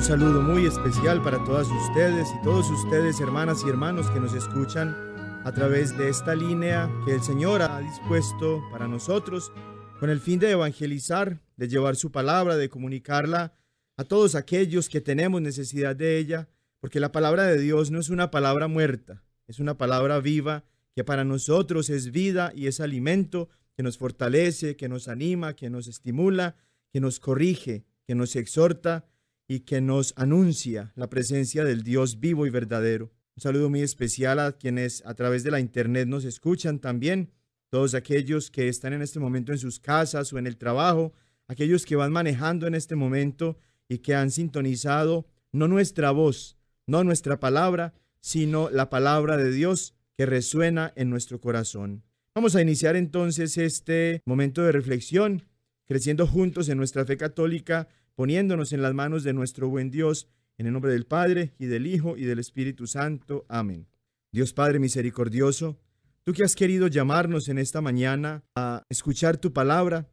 Un saludo muy especial para todas ustedes y todos ustedes, hermanas y hermanos que nos escuchan a través de esta línea que el Señor ha dispuesto para nosotros con el fin de evangelizar, de llevar su palabra, de comunicarla a todos aquellos que tenemos necesidad de ella, porque la palabra de Dios no es una palabra muerta, es una palabra viva que para nosotros es vida y es alimento que nos fortalece, que nos anima, que nos estimula, que nos corrige, que nos exhorta y que nos anuncia la presencia del Dios vivo y verdadero. Un saludo muy especial a quienes a través de la internet nos escuchan también, todos aquellos que están en este momento en sus casas o en el trabajo, aquellos que van manejando en este momento y que han sintonizado no nuestra voz, no nuestra palabra, sino la palabra de Dios que resuena en nuestro corazón. Vamos a iniciar entonces este momento de reflexión, creciendo juntos en nuestra fe católica poniéndonos en las manos de nuestro buen Dios, en el nombre del Padre, y del Hijo, y del Espíritu Santo. Amén. Dios Padre misericordioso, tú que has querido llamarnos en esta mañana a escuchar tu palabra,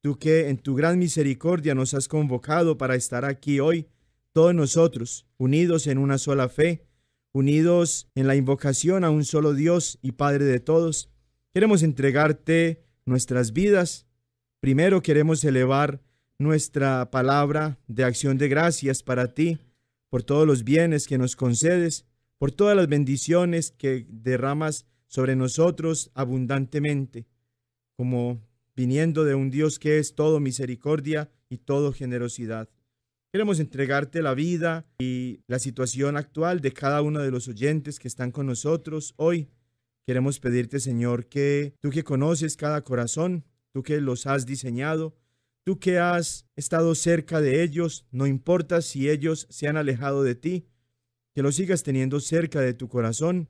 tú que en tu gran misericordia nos has convocado para estar aquí hoy, todos nosotros, unidos en una sola fe, unidos en la invocación a un solo Dios y Padre de todos, queremos entregarte nuestras vidas. Primero queremos elevar nuestra palabra de acción de gracias para ti, por todos los bienes que nos concedes, por todas las bendiciones que derramas sobre nosotros abundantemente, como viniendo de un Dios que es todo misericordia y todo generosidad. Queremos entregarte la vida y la situación actual de cada uno de los oyentes que están con nosotros hoy. Queremos pedirte, Señor, que tú que conoces cada corazón, tú que los has diseñado, Tú que has estado cerca de ellos, no importa si ellos se han alejado de ti, que los sigas teniendo cerca de tu corazón,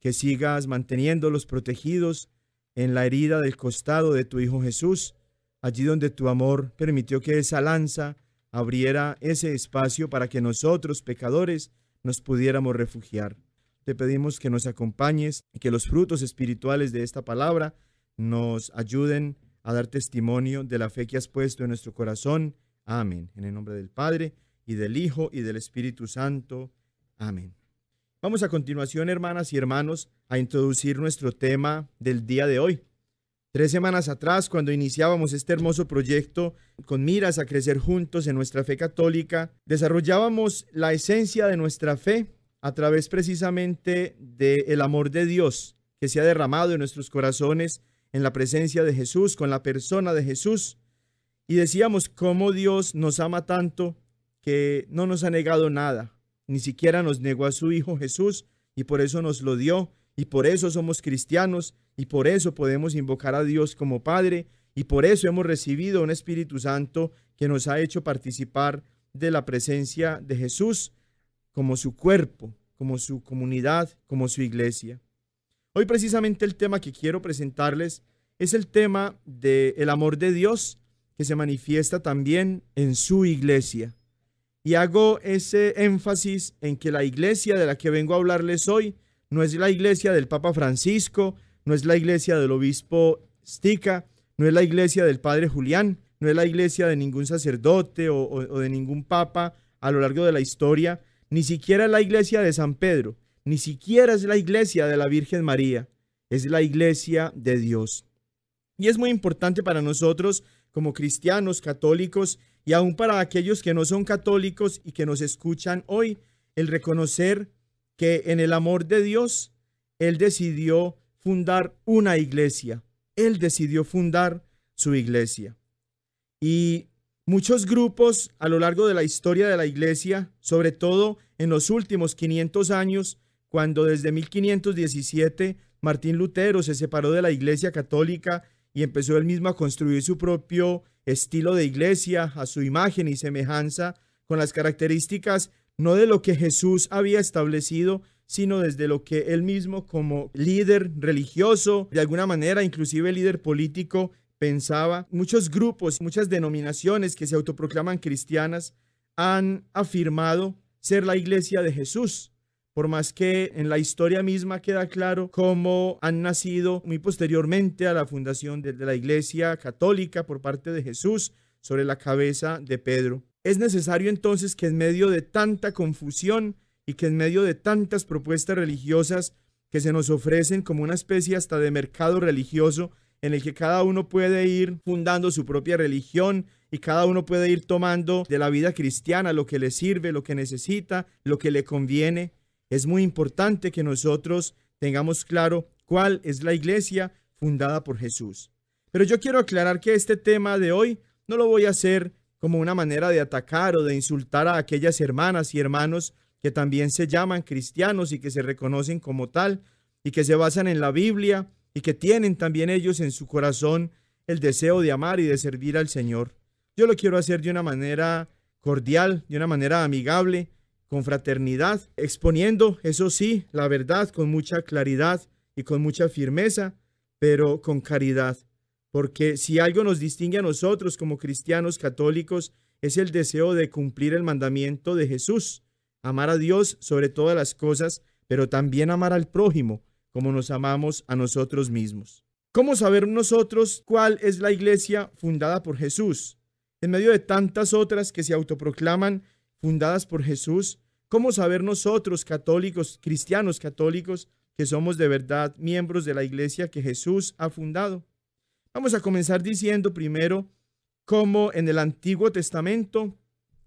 que sigas manteniéndolos protegidos en la herida del costado de tu Hijo Jesús, allí donde tu amor permitió que esa lanza abriera ese espacio para que nosotros, pecadores, nos pudiéramos refugiar. Te pedimos que nos acompañes y que los frutos espirituales de esta palabra nos ayuden a dar testimonio de la fe que has puesto en nuestro corazón. Amén. En el nombre del Padre, y del Hijo, y del Espíritu Santo. Amén. Vamos a continuación, hermanas y hermanos, a introducir nuestro tema del día de hoy. Tres semanas atrás, cuando iniciábamos este hermoso proyecto con miras a crecer juntos en nuestra fe católica, desarrollábamos la esencia de nuestra fe a través precisamente del amor de Dios que se ha derramado en nuestros corazones en la presencia de Jesús, con la persona de Jesús. Y decíamos cómo Dios nos ama tanto que no nos ha negado nada, ni siquiera nos negó a su Hijo Jesús y por eso nos lo dio y por eso somos cristianos y por eso podemos invocar a Dios como Padre y por eso hemos recibido un Espíritu Santo que nos ha hecho participar de la presencia de Jesús como su cuerpo, como su comunidad, como su iglesia. Hoy precisamente el tema que quiero presentarles es el tema del amor de Dios que se manifiesta también en su iglesia. Y hago ese énfasis en que la iglesia de la que vengo a hablarles hoy no es la iglesia del Papa Francisco, no es la iglesia del obispo Stica, no es la iglesia del Padre Julián, no es la iglesia de ningún sacerdote o, de ningún papa a lo largo de la historia, ni siquiera la iglesia de San Pedro, ni siquiera es la iglesia de la Virgen María, es la iglesia de Dios. Y es muy importante para nosotros como cristianos, católicos y aún para aquellos que no son católicos y que nos escuchan hoy, el reconocer que en el amor de Dios, Él decidió fundar una iglesia. Él decidió fundar su iglesia. Y muchos grupos a lo largo de la historia de la iglesia, sobre todo en los últimos 500 años, cuando desde 1517 Martín Lutero se separó de la Iglesia Católica y empezó él mismo a construir su propio estilo de iglesia a su imagen y semejanza con las características no de lo que Jesús había establecido, sino desde lo que él mismo como líder religioso, de alguna manera inclusive líder político, pensaba. Muchos grupos, muchas denominaciones que se autoproclaman cristianas han afirmado ser la iglesia de Jesús, por más que en la historia misma queda claro cómo han nacido muy posteriormente a la fundación de la Iglesia Católica por parte de Jesús sobre la cabeza de Pedro. Es necesario entonces que en medio de tanta confusión y que en medio de tantas propuestas religiosas que se nos ofrecen como una especie hasta de mercado religioso en el que cada uno puede ir fundando su propia religión y cada uno puede ir tomando de la vida cristiana lo que le sirve, lo que necesita, lo que le conviene, es muy importante que nosotros tengamos claro cuál es la iglesia fundada por Jesús. Pero yo quiero aclarar que este tema de hoy no lo voy a hacer como una manera de atacar o de insultar a aquellas hermanas y hermanos que también se llaman cristianos y que se reconocen como tal y que se basan en la Biblia y que tienen también ellos en su corazón el deseo de amar y de servir al Señor. Yo lo quiero hacer de una manera cordial, de una manera amigable, con fraternidad, exponiendo, eso sí, la verdad con mucha claridad y con mucha firmeza, pero con caridad. Porque si algo nos distingue a nosotros como cristianos católicos es el deseo de cumplir el mandamiento de Jesús, amar a Dios sobre todas las cosas, pero también amar al prójimo como nos amamos a nosotros mismos. ¿Cómo saber nosotros cuál es la iglesia fundada por Jesús? En medio de tantas otras que se autoproclaman fundadas por Jesús, ¿Cómo saber nosotros, católicos, cristianos católicos, que somos de verdad miembros de la iglesia que Jesús ha fundado? Vamos a comenzar diciendo primero cómo en el Antiguo Testamento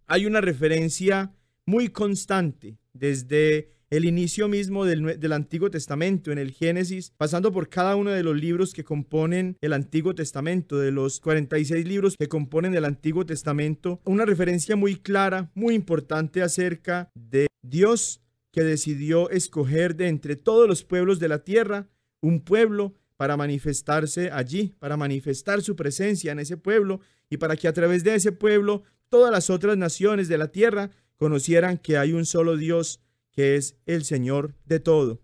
hay una referencia muy constante desde el inicio mismo del, Antiguo Testamento, en el Génesis, pasando por cada uno de los libros que componen el Antiguo Testamento, de los 46 libros que componen el Antiguo Testamento, una referencia muy clara, muy importante acerca de Dios que decidió escoger de entre todos los pueblos de la tierra un pueblo para manifestarse allí, para manifestar su presencia en ese pueblo y para que a través de ese pueblo todas las otras naciones de la tierra conocieran que hay un solo Dios que es el Señor de todo.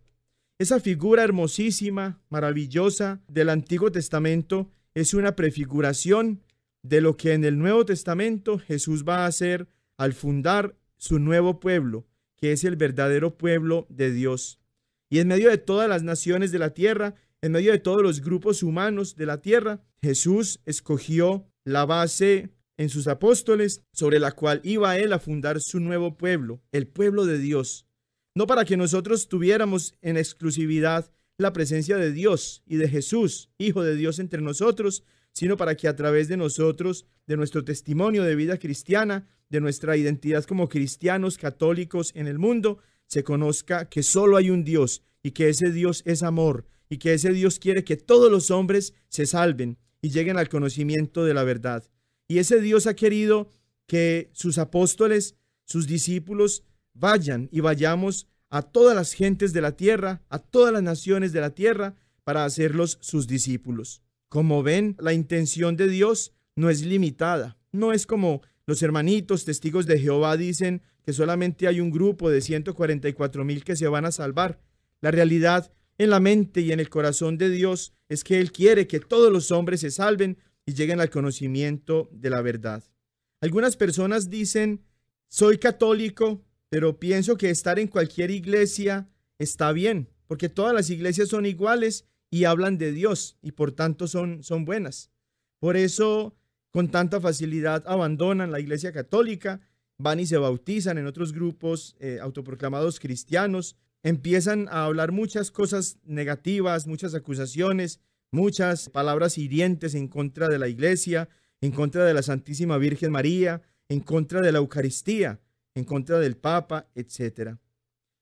Esa figura hermosísima, maravillosa del Antiguo Testamento es una prefiguración de lo que en el Nuevo Testamento Jesús va a hacer al fundar su nuevo pueblo, que es el verdadero pueblo de Dios. Y en medio de todas las naciones de la tierra, en medio de todos los grupos humanos de la tierra, Jesús escogió la base en sus apóstoles sobre la cual iba él a fundar su nuevo pueblo, el pueblo de Dios no para que nosotros tuviéramos en exclusividad la presencia de Dios y de Jesús, Hijo de Dios entre nosotros, sino para que a través de nosotros, de nuestro testimonio de vida cristiana, de nuestra identidad como cristianos católicos en el mundo, se conozca que solo hay un Dios y que ese Dios es amor y que ese Dios quiere que todos los hombres se salven y lleguen al conocimiento de la verdad. Y ese Dios ha querido que sus apóstoles, sus discípulos, vayan y vayamos a todas las gentes de la tierra, a todas las naciones de la tierra, para hacerlos sus discípulos. Como ven, la intención de Dios no es limitada, no es como los hermanitos testigos de Jehová dicen que solamente hay un grupo de 144 mil que se van a salvar. La realidad en la mente y en el corazón de Dios es que Él quiere que todos los hombres se salven y lleguen al conocimiento de la verdad. Algunas personas dicen, soy católico, pero pienso que estar en cualquier iglesia está bien, porque todas las iglesias son iguales y hablan de Dios y por tanto son, son buenas. Por eso con tanta facilidad abandonan la iglesia católica, van y se bautizan en otros grupos eh, autoproclamados cristianos, empiezan a hablar muchas cosas negativas, muchas acusaciones, muchas palabras hirientes en contra de la iglesia, en contra de la Santísima Virgen María, en contra de la Eucaristía en contra del Papa, etcétera.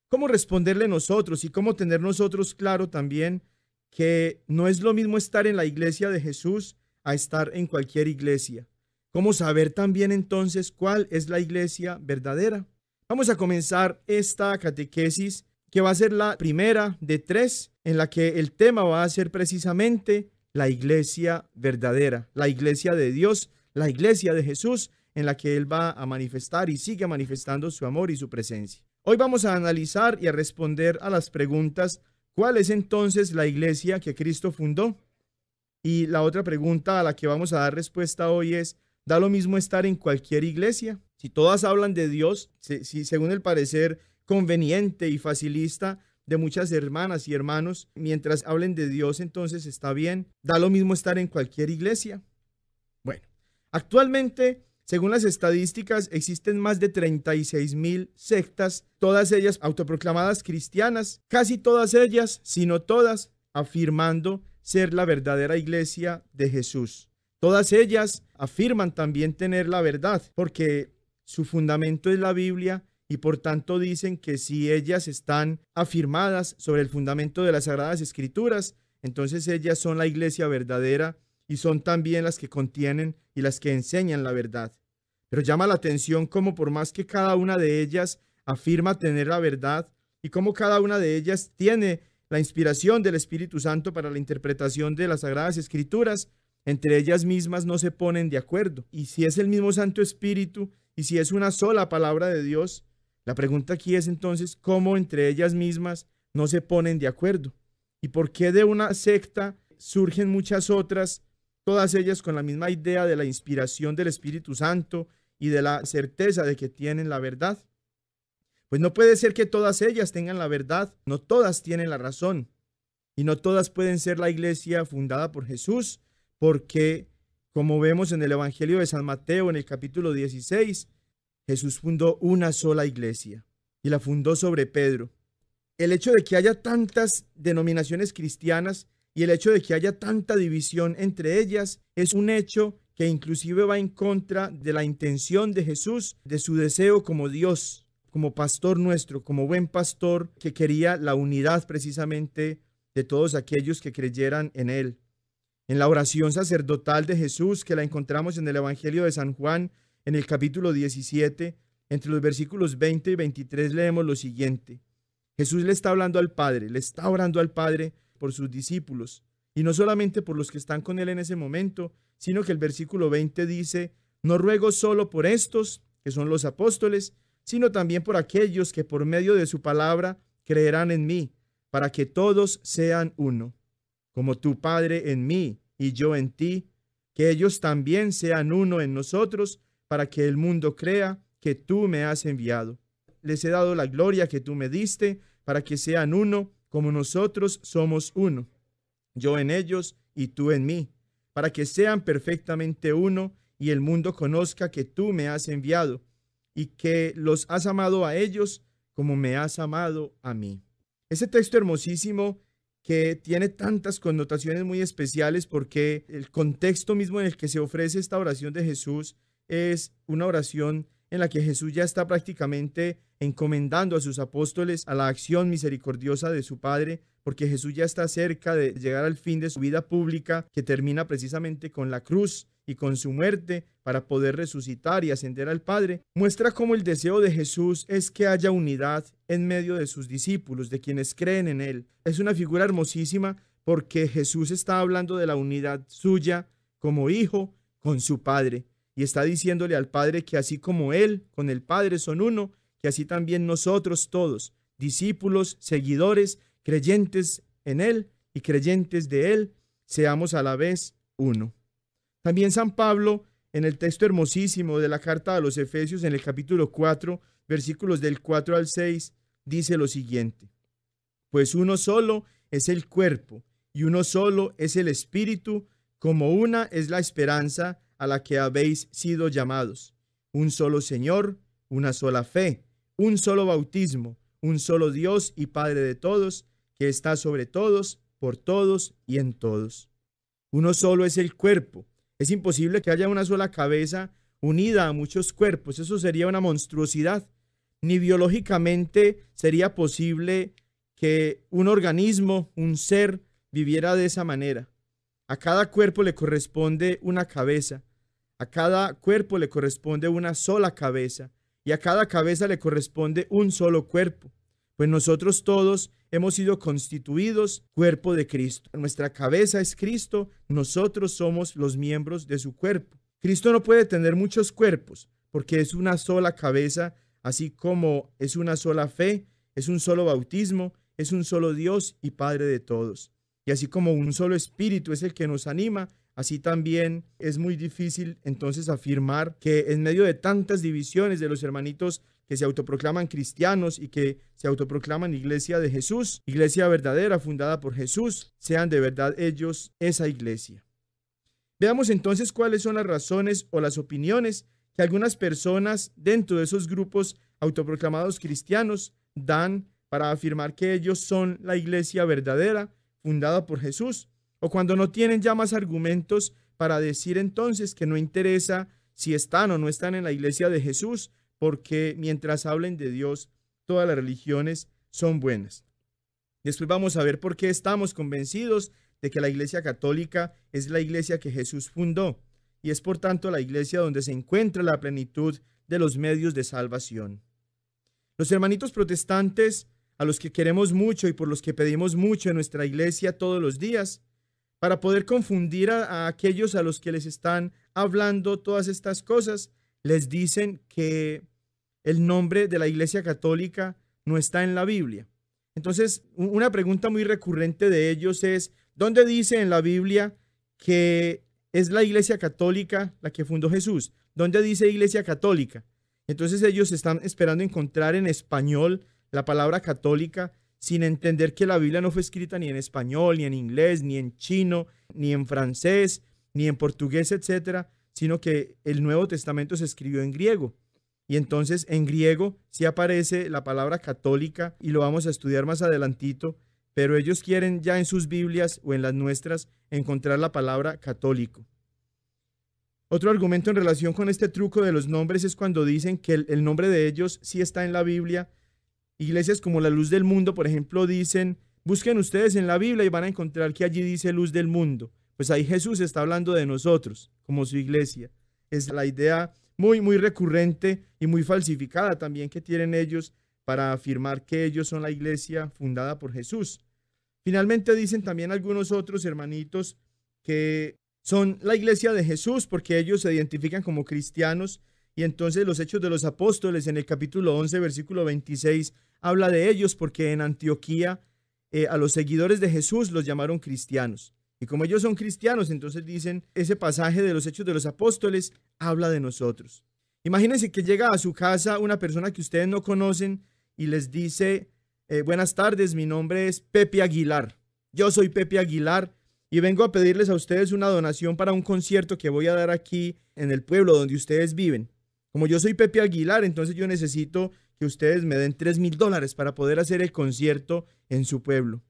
¿Cómo responderle nosotros y cómo tener nosotros claro también que no es lo mismo estar en la iglesia de Jesús a estar en cualquier iglesia? ¿Cómo saber también entonces cuál es la iglesia verdadera? Vamos a comenzar esta catequesis que va a ser la primera de tres en la que el tema va a ser precisamente la iglesia verdadera, la iglesia de Dios, la iglesia de Jesús, en la que Él va a manifestar y sigue manifestando su amor y su presencia. Hoy vamos a analizar y a responder a las preguntas, ¿cuál es entonces la iglesia que Cristo fundó? Y la otra pregunta a la que vamos a dar respuesta hoy es, ¿da lo mismo estar en cualquier iglesia? Si todas hablan de Dios, si, según el parecer conveniente y facilista, de muchas hermanas y hermanos, mientras hablen de Dios, entonces está bien. Da lo mismo estar en cualquier iglesia. Bueno, actualmente según las estadísticas, existen más de 36 mil sectas, todas ellas autoproclamadas cristianas, casi todas ellas, si no todas, afirmando ser la verdadera iglesia de Jesús. Todas ellas afirman también tener la verdad, porque su fundamento es la Biblia y por tanto dicen que si ellas están afirmadas sobre el fundamento de las Sagradas Escrituras, entonces ellas son la iglesia verdadera y son también las que contienen y las que enseñan la verdad. Pero llama la atención cómo por más que cada una de ellas afirma tener la verdad y cómo cada una de ellas tiene la inspiración del Espíritu Santo para la interpretación de las Sagradas Escrituras, entre ellas mismas no se ponen de acuerdo. Y si es el mismo Santo Espíritu y si es una sola palabra de Dios, la pregunta aquí es entonces cómo entre ellas mismas no se ponen de acuerdo y por qué de una secta surgen muchas otras, todas ellas con la misma idea de la inspiración del Espíritu Santo y de la certeza de que tienen la verdad. Pues no puede ser que todas ellas tengan la verdad, no todas tienen la razón y no todas pueden ser la iglesia fundada por Jesús, porque como vemos en el Evangelio de San Mateo en el capítulo 16, Jesús fundó una sola iglesia y la fundó sobre Pedro. El hecho de que haya tantas denominaciones cristianas y el hecho de que haya tanta división entre ellas es un hecho que inclusive va en contra de la intención de Jesús, de su deseo como Dios, como pastor nuestro, como buen pastor que quería la unidad precisamente de todos aquellos que creyeran en él. En la oración sacerdotal de Jesús, que la encontramos en el Evangelio de San Juan, en el capítulo 17, entre los versículos 20 y 23 leemos lo siguiente. Jesús le está hablando al Padre, le está orando al Padre por sus discípulos, y no solamente por los que están con él en ese momento, sino que el versículo 20 dice, no ruego solo por estos, que son los apóstoles, sino también por aquellos que por medio de su palabra creerán en mí, para que todos sean uno, como tu Padre en mí y yo en ti, que ellos también sean uno en nosotros, para que el mundo crea que tú me has enviado. Les he dado la gloria que tú me diste, para que sean uno como nosotros somos uno, yo en ellos y tú en mí para que sean perfectamente uno y el mundo conozca que tú me has enviado y que los has amado a ellos como me has amado a mí. Ese texto hermosísimo que tiene tantas connotaciones muy especiales porque el contexto mismo en el que se ofrece esta oración de Jesús es una oración en la que Jesús ya está prácticamente encomendando a sus apóstoles a la acción misericordiosa de su Padre porque Jesús ya está cerca de llegar al fin de su vida pública, que termina precisamente con la cruz y con su muerte para poder resucitar y ascender al Padre, muestra cómo el deseo de Jesús es que haya unidad en medio de sus discípulos, de quienes creen en Él. Es una figura hermosísima porque Jesús está hablando de la unidad suya como hijo con su Padre y está diciéndole al Padre que así como Él con el Padre son uno, que así también nosotros todos, discípulos, seguidores, creyentes en Él y creyentes de Él, seamos a la vez uno. También San Pablo, en el texto hermosísimo de la carta a los Efesios, en el capítulo 4, versículos del 4 al 6, dice lo siguiente, pues uno solo es el cuerpo y uno solo es el espíritu, como una es la esperanza a la que habéis sido llamados. Un solo Señor, una sola fe, un solo bautismo, un solo Dios y Padre de todos, que está sobre todos, por todos y en todos. Uno solo es el cuerpo. Es imposible que haya una sola cabeza unida a muchos cuerpos. Eso sería una monstruosidad. Ni biológicamente sería posible que un organismo, un ser, viviera de esa manera. A cada cuerpo le corresponde una cabeza. A cada cuerpo le corresponde una sola cabeza. Y a cada cabeza le corresponde un solo cuerpo. Pues nosotros todos hemos sido constituidos cuerpo de Cristo. Nuestra cabeza es Cristo, nosotros somos los miembros de su cuerpo. Cristo no puede tener muchos cuerpos porque es una sola cabeza, así como es una sola fe, es un solo bautismo, es un solo Dios y Padre de todos. Y así como un solo espíritu es el que nos anima, así también es muy difícil entonces afirmar que en medio de tantas divisiones de los hermanitos que se autoproclaman cristianos y que se autoproclaman iglesia de Jesús, iglesia verdadera fundada por Jesús, sean de verdad ellos esa iglesia. Veamos entonces cuáles son las razones o las opiniones que algunas personas dentro de esos grupos autoproclamados cristianos dan para afirmar que ellos son la iglesia verdadera fundada por Jesús, o cuando no tienen ya más argumentos para decir entonces que no interesa si están o no están en la iglesia de Jesús, porque mientras hablen de Dios, todas las religiones son buenas. Después vamos a ver por qué estamos convencidos de que la Iglesia Católica es la iglesia que Jesús fundó y es por tanto la iglesia donde se encuentra la plenitud de los medios de salvación. Los hermanitos protestantes, a los que queremos mucho y por los que pedimos mucho en nuestra iglesia todos los días, para poder confundir a, aquellos a los que les están hablando todas estas cosas, les dicen que el nombre de la Iglesia Católica no está en la Biblia. Entonces, una pregunta muy recurrente de ellos es, ¿dónde dice en la Biblia que es la Iglesia Católica la que fundó Jesús? ¿Dónde dice Iglesia Católica? Entonces ellos están esperando encontrar en español la palabra católica sin entender que la Biblia no fue escrita ni en español, ni en inglés, ni en chino, ni en francés, ni en portugués, etcétera, sino que el Nuevo Testamento se escribió en griego. Y entonces en griego sí aparece la palabra católica y lo vamos a estudiar más adelantito, pero ellos quieren ya en sus Biblias o en las nuestras encontrar la palabra católico. Otro argumento en relación con este truco de los nombres es cuando dicen que el, nombre de ellos sí está en la Biblia. Iglesias como la luz del mundo, por ejemplo, dicen, busquen ustedes en la Biblia y van a encontrar que allí dice luz del mundo. Pues ahí Jesús está hablando de nosotros como su iglesia. Es la idea muy, muy recurrente y muy falsificada también que tienen ellos para afirmar que ellos son la iglesia fundada por Jesús. Finalmente dicen también algunos otros hermanitos que son la iglesia de Jesús porque ellos se identifican como cristianos y entonces los hechos de los apóstoles en el capítulo 11, versículo 26, habla de ellos porque en Antioquía eh, a los seguidores de Jesús los llamaron cristianos. Y como ellos son cristianos, entonces dicen, ese pasaje de los Hechos de los Apóstoles habla de nosotros. Imagínense que llega a su casa una persona que ustedes no conocen y les dice, eh, buenas tardes, mi nombre es Pepe Aguilar. Yo soy Pepe Aguilar y vengo a pedirles a ustedes una donación para un concierto que voy a dar aquí en el pueblo donde ustedes viven. Como yo soy Pepe Aguilar, entonces yo necesito que ustedes me den 3 mil dólares para poder hacer el concierto en su pueblo.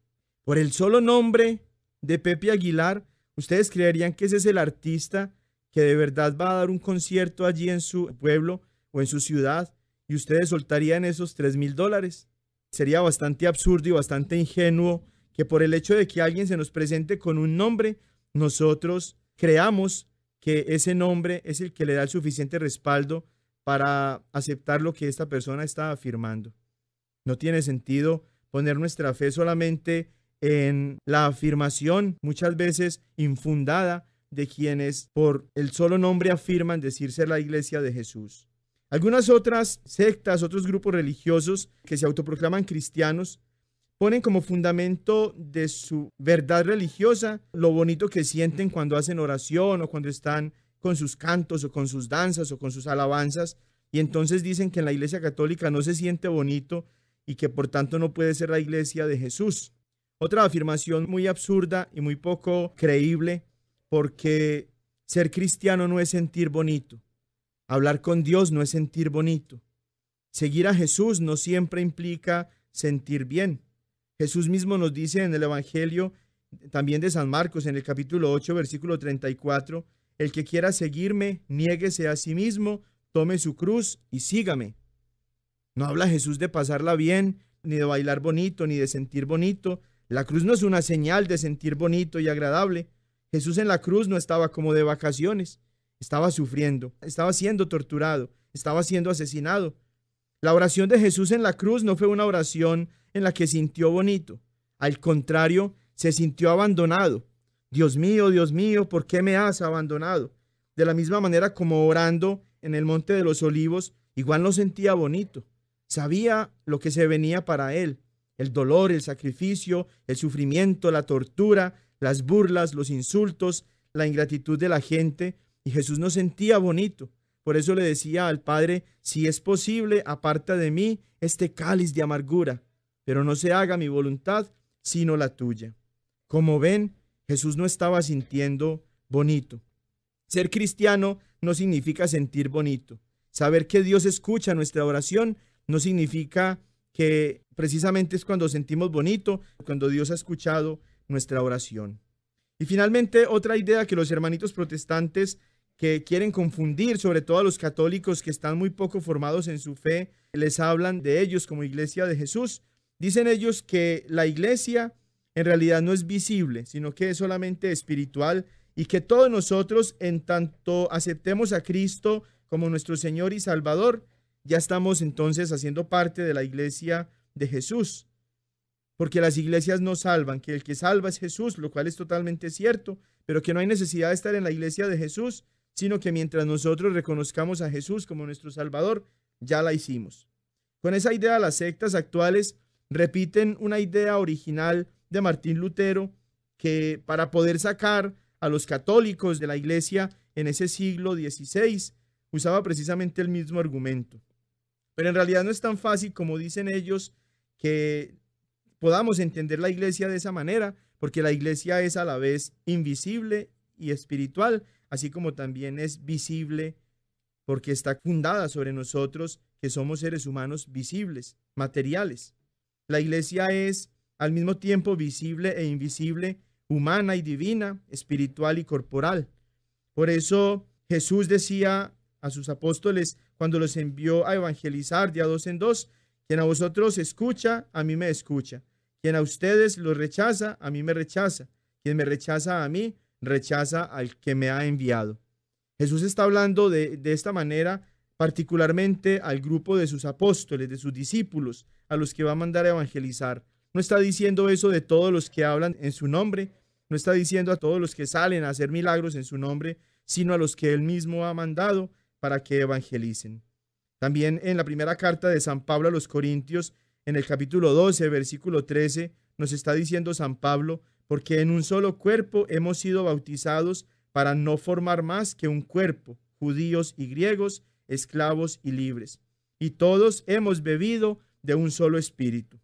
Por el solo nombre de Pepe Aguilar, ¿ustedes creerían que ese es el artista que de verdad va a dar un concierto allí en su pueblo o en su ciudad y ustedes soltarían esos 3 mil dólares? Sería bastante absurdo y bastante ingenuo que por el hecho de que alguien se nos presente con un nombre, nosotros creamos que ese nombre es el que le da el suficiente respaldo para aceptar lo que esta persona está afirmando. No tiene sentido poner nuestra fe solamente en la afirmación muchas veces infundada de quienes por el solo nombre afirman decirse la iglesia de Jesús. Algunas otras sectas, otros grupos religiosos que se autoproclaman cristianos, ponen como fundamento de su verdad religiosa lo bonito que sienten cuando hacen oración o cuando están con sus cantos o con sus danzas o con sus alabanzas, y entonces dicen que en la iglesia católica no se siente bonito y que por tanto no puede ser la iglesia de Jesús. Otra afirmación muy absurda y muy poco creíble, porque ser cristiano no es sentir bonito. Hablar con Dios no es sentir bonito. Seguir a Jesús no siempre implica sentir bien. Jesús mismo nos dice en el Evangelio también de San Marcos, en el capítulo 8, versículo 34, el que quiera seguirme, niéguese a sí mismo, tome su cruz y sígame. No habla Jesús de pasarla bien, ni de bailar bonito, ni de sentir bonito, la cruz no es una señal de sentir bonito y agradable. Jesús en la cruz no estaba como de vacaciones, estaba sufriendo, estaba siendo torturado, estaba siendo asesinado. La oración de Jesús en la cruz no fue una oración en la que sintió bonito. Al contrario, se sintió abandonado. Dios mío, Dios mío, ¿por qué me has abandonado? De la misma manera como orando en el Monte de los Olivos, igual no sentía bonito. Sabía lo que se venía para él el dolor, el sacrificio, el sufrimiento, la tortura, las burlas, los insultos, la ingratitud de la gente. Y Jesús no sentía bonito. Por eso le decía al Padre, si es posible, aparta de mí este cáliz de amargura, pero no se haga mi voluntad, sino la tuya. Como ven, Jesús no estaba sintiendo bonito. Ser cristiano no significa sentir bonito. Saber que Dios escucha nuestra oración no significa que precisamente es cuando sentimos bonito, cuando Dios ha escuchado nuestra oración. Y finalmente, otra idea que los hermanitos protestantes que quieren confundir, sobre todo a los católicos que están muy poco formados en su fe, les hablan de ellos como iglesia de Jesús. Dicen ellos que la iglesia en realidad no es visible, sino que es solamente espiritual y que todos nosotros, en tanto aceptemos a Cristo como nuestro Señor y Salvador, ya estamos entonces haciendo parte de la iglesia de Jesús, porque las iglesias no salvan, que el que salva es Jesús, lo cual es totalmente cierto, pero que no hay necesidad de estar en la iglesia de Jesús, sino que mientras nosotros reconozcamos a Jesús como nuestro Salvador, ya la hicimos. Con esa idea las sectas actuales repiten una idea original de Martín Lutero que para poder sacar a los católicos de la iglesia en ese siglo XVI usaba precisamente el mismo argumento. Pero en realidad no es tan fácil como dicen ellos que podamos entender la iglesia de esa manera, porque la iglesia es a la vez invisible y espiritual, así como también es visible porque está fundada sobre nosotros que somos seres humanos visibles, materiales. La iglesia es al mismo tiempo visible e invisible, humana y divina, espiritual y corporal. Por eso Jesús decía a sus apóstoles, cuando los envió a evangelizar de a dos en dos. Quien a vosotros escucha, a mí me escucha. Quien a ustedes los rechaza, a mí me rechaza. Quien me rechaza a mí, rechaza al que me ha enviado. Jesús está hablando de, de esta manera particularmente al grupo de sus apóstoles, de sus discípulos, a los que va a mandar a evangelizar. No está diciendo eso de todos los que hablan en su nombre, no está diciendo a todos los que salen a hacer milagros en su nombre, sino a los que él mismo ha mandado para que evangelicen. También en la primera carta de San Pablo a los Corintios, en el capítulo 12, versículo 13, nos está diciendo San Pablo, porque en un solo cuerpo hemos sido bautizados para no formar más que un cuerpo, judíos y griegos, esclavos y libres. Y todos hemos bebido de un solo espíritu.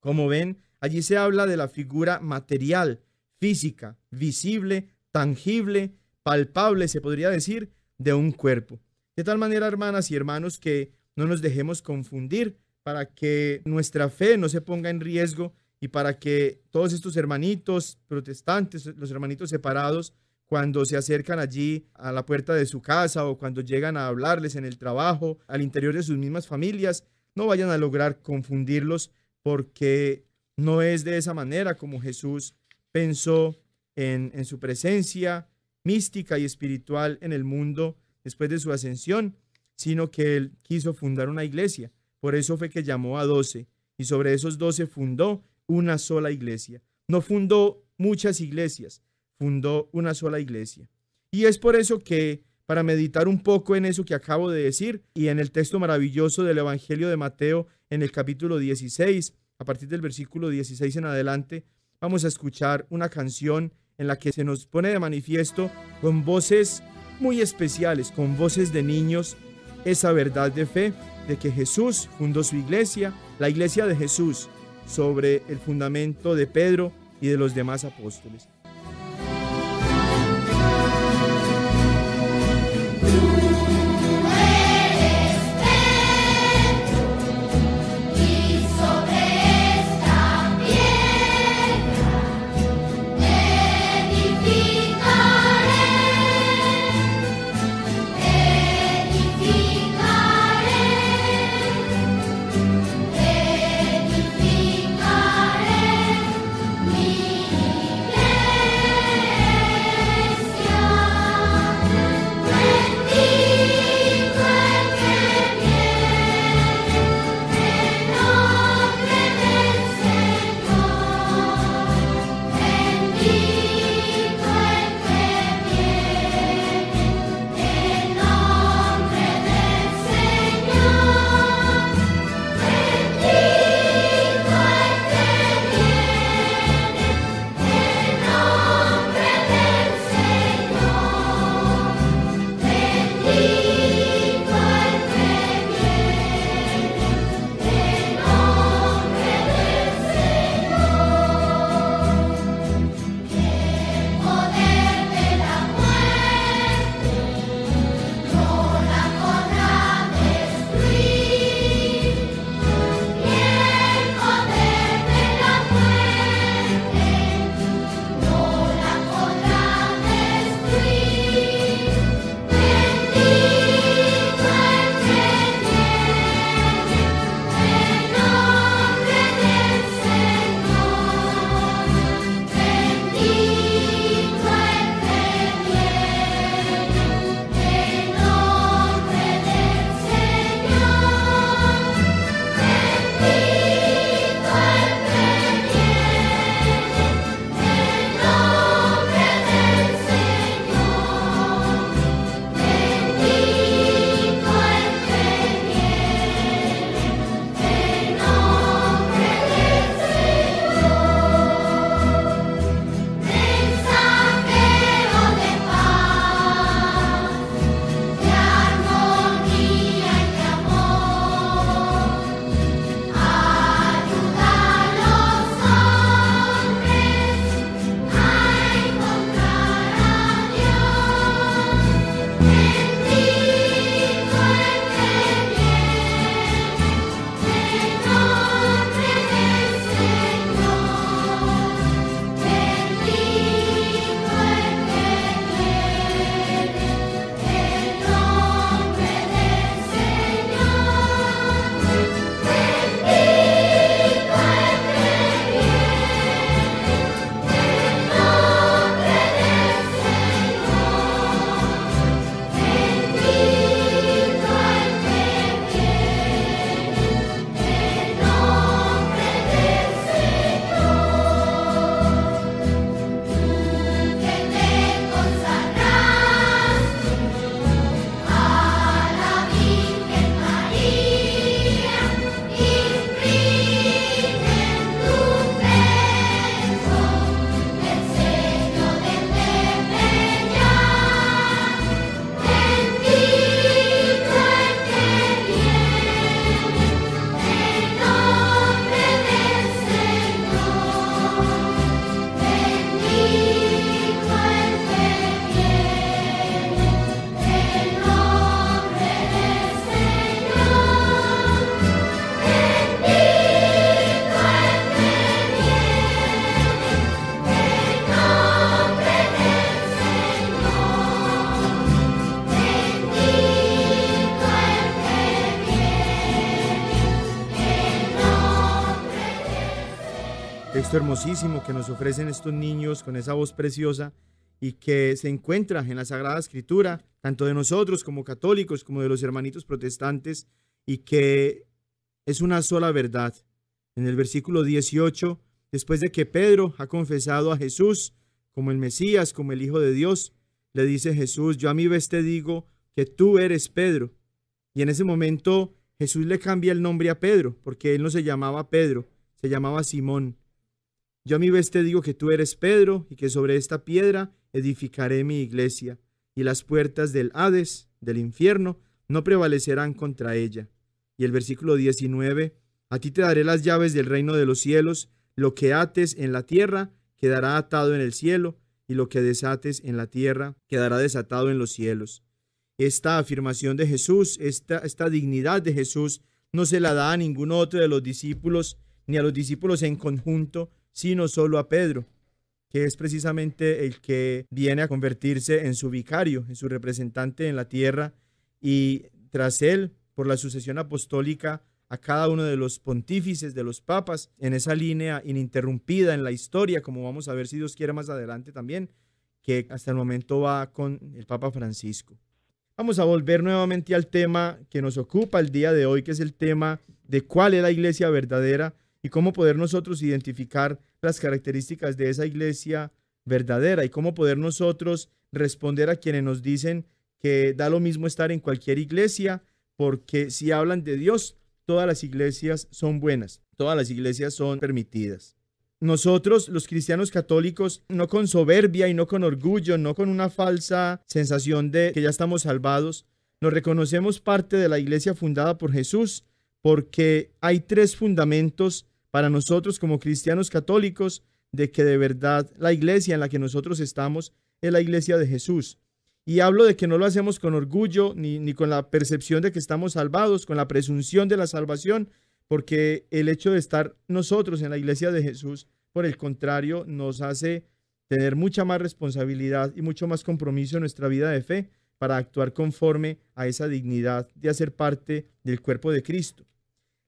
Como ven, allí se habla de la figura material, física, visible, tangible, palpable, se podría decir, de un cuerpo. De tal manera, hermanas y hermanos, que no nos dejemos confundir para que nuestra fe no se ponga en riesgo y para que todos estos hermanitos protestantes, los hermanitos separados, cuando se acercan allí a la puerta de su casa o cuando llegan a hablarles en el trabajo, al interior de sus mismas familias, no vayan a lograr confundirlos porque no es de esa manera como Jesús pensó en, en su presencia mística y espiritual en el mundo después de su ascensión, sino que él quiso fundar una iglesia. Por eso fue que llamó a doce y sobre esos doce fundó una sola iglesia. No fundó muchas iglesias, fundó una sola iglesia. Y es por eso que, para meditar un poco en eso que acabo de decir y en el texto maravilloso del Evangelio de Mateo en el capítulo 16, a partir del versículo 16 en adelante, vamos a escuchar una canción en la que se nos pone de manifiesto con voces muy especiales, con voces de niños, esa verdad de fe de que Jesús fundó su iglesia, la iglesia de Jesús, sobre el fundamento de Pedro y de los demás apóstoles. hermosísimo que nos ofrecen estos niños con esa voz preciosa y que se encuentra en la Sagrada Escritura, tanto de nosotros como católicos, como de los hermanitos protestantes, y que es una sola verdad. En el versículo 18, después de que Pedro ha confesado a Jesús como el Mesías, como el Hijo de Dios, le dice Jesús, yo a mi vez te digo que tú eres Pedro. Y en ese momento Jesús le cambia el nombre a Pedro, porque él no se llamaba Pedro, se llamaba Simón. Yo a mi vez te digo que tú eres Pedro y que sobre esta piedra edificaré mi iglesia, y las puertas del Hades, del infierno, no prevalecerán contra ella. Y el versículo 19, a ti te daré las llaves del reino de los cielos, lo que ates en la tierra quedará atado en el cielo, y lo que desates en la tierra quedará desatado en los cielos. Esta afirmación de Jesús, esta, esta dignidad de Jesús, no se la da a ningún otro de los discípulos, ni a los discípulos en conjunto, sino solo a Pedro, que es precisamente el que viene a convertirse en su vicario, en su representante en la tierra, y tras él, por la sucesión apostólica, a cada uno de los pontífices, de los papas, en esa línea ininterrumpida en la historia, como vamos a ver si Dios quiere más adelante también, que hasta el momento va con el Papa Francisco. Vamos a volver nuevamente al tema que nos ocupa el día de hoy, que es el tema de cuál es la iglesia verdadera y cómo poder nosotros identificar las características de esa iglesia verdadera y cómo poder nosotros responder a quienes nos dicen que da lo mismo estar en cualquier iglesia, porque si hablan de Dios, todas las iglesias son buenas, todas las iglesias son permitidas. Nosotros, los cristianos católicos, no con soberbia y no con orgullo, no con una falsa sensación de que ya estamos salvados, nos reconocemos parte de la iglesia fundada por Jesús porque hay tres fundamentos para nosotros como cristianos católicos de que de verdad la iglesia en la que nosotros estamos es la iglesia de Jesús. Y hablo de que no lo hacemos con orgullo ni, ni con la percepción de que estamos salvados, con la presunción de la salvación, porque el hecho de estar nosotros en la iglesia de Jesús, por el contrario, nos hace tener mucha más responsabilidad y mucho más compromiso en nuestra vida de fe para actuar conforme a esa dignidad de hacer parte del cuerpo de Cristo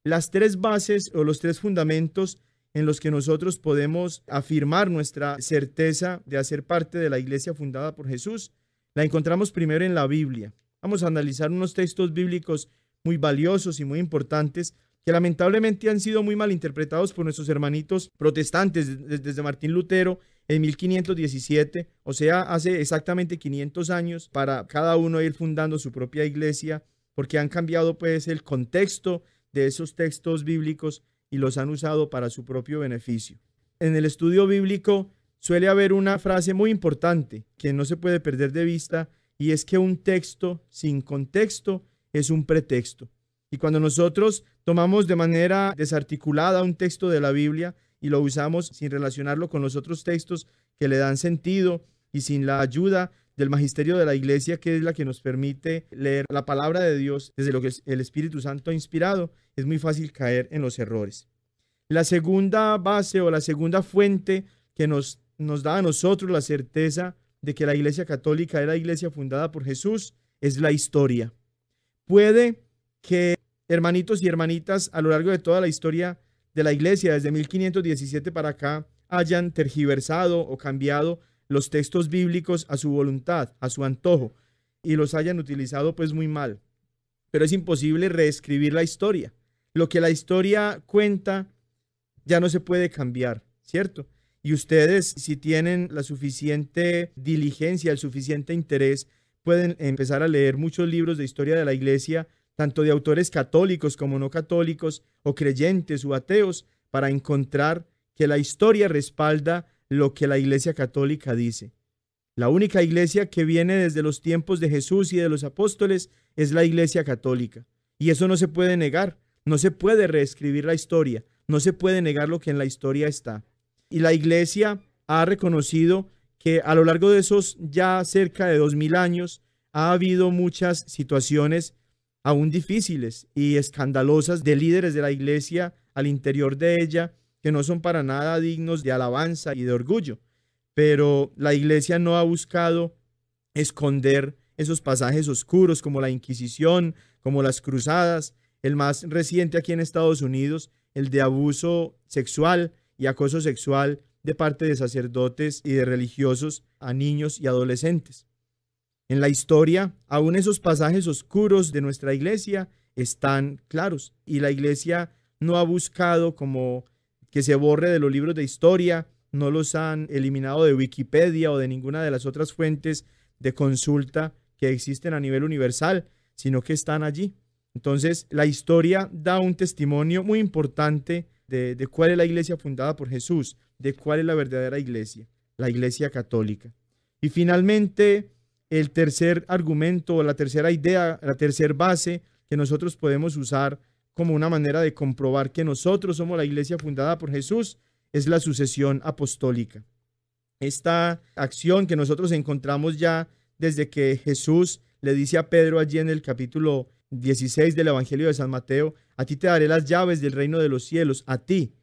las tres bases o los tres fundamentos en los que nosotros podemos afirmar nuestra certeza de hacer parte de la iglesia fundada por Jesús, la encontramos primero en la Biblia. Vamos a analizar unos textos bíblicos muy valiosos y muy importantes que lamentablemente han sido muy mal interpretados por nuestros hermanitos protestantes desde Martín Lutero en 1517, o sea, hace exactamente 500 años para cada uno ir fundando su propia iglesia, porque han cambiado pues el contexto de esos textos bíblicos y los han usado para su propio beneficio. En el estudio bíblico suele haber una frase muy importante que no se puede perder de vista y es que un texto sin contexto es un pretexto. Y cuando nosotros tomamos de manera desarticulada un texto de la Biblia y lo usamos sin relacionarlo con los otros textos que le dan sentido y sin la ayuda del magisterio de la iglesia, que es la que nos permite leer la palabra de Dios desde lo que el Espíritu Santo ha inspirado, es muy fácil caer en los errores. La segunda base o la segunda fuente que nos, nos da a nosotros la certeza de que la iglesia católica era la iglesia fundada por Jesús es la historia. Puede que hermanitos y hermanitas a lo largo de toda la historia de la iglesia, desde 1517 para acá, hayan tergiversado o cambiado los textos bíblicos a su voluntad, a su antojo, y los hayan utilizado pues muy mal. Pero es imposible reescribir la historia. Lo que la historia cuenta ya no se puede cambiar, ¿cierto? Y ustedes, si tienen la suficiente diligencia, el suficiente interés, pueden empezar a leer muchos libros de historia de la iglesia, tanto de autores católicos como no católicos, o creyentes o ateos, para encontrar que la historia respalda lo que la Iglesia Católica dice. La única iglesia que viene desde los tiempos de Jesús y de los apóstoles es la Iglesia Católica. Y eso no se puede negar, no se puede reescribir la historia, no se puede negar lo que en la historia está. Y la Iglesia ha reconocido que a lo largo de esos ya cerca de dos mil años ha habido muchas situaciones aún difíciles y escandalosas de líderes de la Iglesia al interior de ella que no son para nada dignos de alabanza y de orgullo. Pero la iglesia no ha buscado esconder esos pasajes oscuros como la Inquisición, como las cruzadas, el más reciente aquí en Estados Unidos, el de abuso sexual y acoso sexual de parte de sacerdotes y de religiosos a niños y adolescentes. En la historia, aún esos pasajes oscuros de nuestra iglesia están claros y la iglesia no ha buscado como que se borre de los libros de historia, no los han eliminado de Wikipedia o de ninguna de las otras fuentes de consulta que existen a nivel universal, sino que están allí. Entonces, la historia da un testimonio muy importante de, de, cuál es la iglesia fundada por Jesús, de cuál es la verdadera iglesia, la iglesia católica. Y finalmente, el tercer argumento, o la tercera idea, la tercera base que nosotros podemos usar como una manera de comprobar que nosotros somos la iglesia fundada por Jesús, es la sucesión apostólica. Esta acción que nosotros encontramos ya desde que Jesús le dice a Pedro allí en el capítulo 16 del Evangelio de San Mateo, a ti te daré las llaves del reino de los cielos, a ti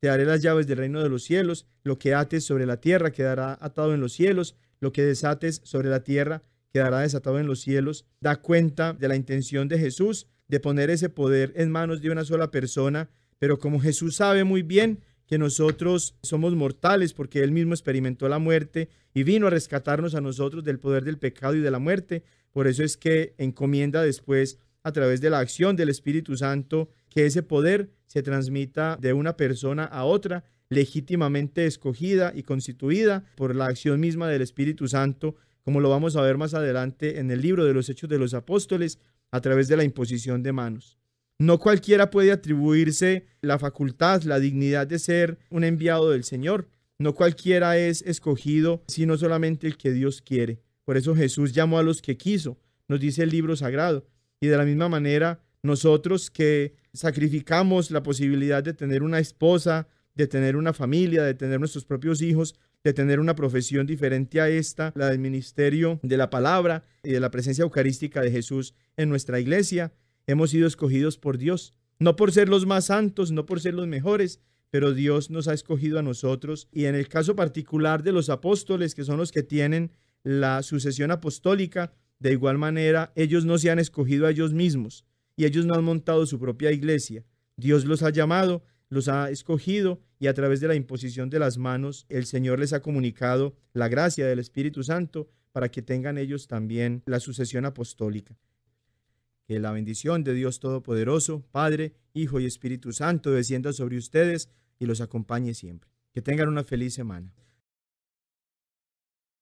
te daré las llaves del reino de los cielos, lo que ates sobre la tierra quedará atado en los cielos, lo que desates sobre la tierra quedará desatado en los cielos, da cuenta de la intención de Jesús de poner ese poder en manos de una sola persona, pero como Jesús sabe muy bien que nosotros somos mortales porque Él mismo experimentó la muerte y vino a rescatarnos a nosotros del poder del pecado y de la muerte, por eso es que encomienda después a través de la acción del Espíritu Santo que ese poder se transmita de una persona a otra legítimamente escogida y constituida por la acción misma del Espíritu Santo, como lo vamos a ver más adelante en el libro de los Hechos de los Apóstoles, a través de la imposición de manos. No cualquiera puede atribuirse la facultad, la dignidad de ser un enviado del Señor. No cualquiera es escogido, sino solamente el que Dios quiere. Por eso Jesús llamó a los que quiso, nos dice el libro sagrado. Y de la misma manera, nosotros que sacrificamos la posibilidad de tener una esposa, de tener una familia, de tener nuestros propios hijos, de tener una profesión diferente a esta, la del ministerio de la palabra y de la presencia eucarística de Jesús en nuestra iglesia. Hemos sido escogidos por Dios, no por ser los más santos, no por ser los mejores, pero Dios nos ha escogido a nosotros y en el caso particular de los apóstoles, que son los que tienen la sucesión apostólica, de igual manera, ellos no se han escogido a ellos mismos y ellos no han montado su propia iglesia. Dios los ha llamado los ha escogido y a través de la imposición de las manos el Señor les ha comunicado la gracia del Espíritu Santo para que tengan ellos también la sucesión apostólica. Que la bendición de Dios Todopoderoso, Padre, Hijo y Espíritu Santo descienda sobre ustedes y los acompañe siempre. Que tengan una feliz semana.